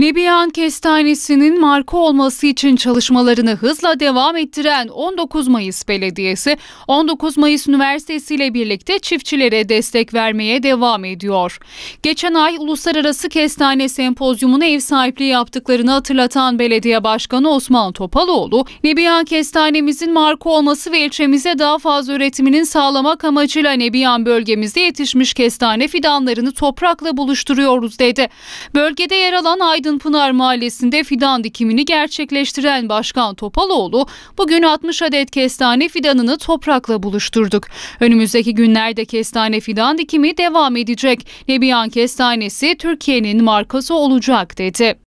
Libya Kestanesi'nin marka olması için çalışmalarını hızla devam ettiren 19 Mayıs Belediyesi, 19 Mayıs Üniversitesi ile birlikte çiftçilere destek vermeye devam ediyor. Geçen ay Uluslararası Kestane Sempozyumuna ev sahipliği yaptıklarını hatırlatan Belediye Başkanı Osman Topaloğlu, Libya kestanemizin marka olması ve ilçemize daha fazla üretiminin sağlamak amacıyla Nebiyan bölgemizde yetişmiş kestane fidanlarını toprakla buluşturuyoruz dedi. Bölgede yer alan Aydın Aydınpınar Mahallesi'nde fidan dikimini gerçekleştiren Başkan Topaloğlu bugün 60 adet kestane fidanını toprakla buluşturduk. Önümüzdeki günlerde kestane fidan dikimi devam edecek. Nebiyan kestanesi Türkiye'nin markası olacak dedi.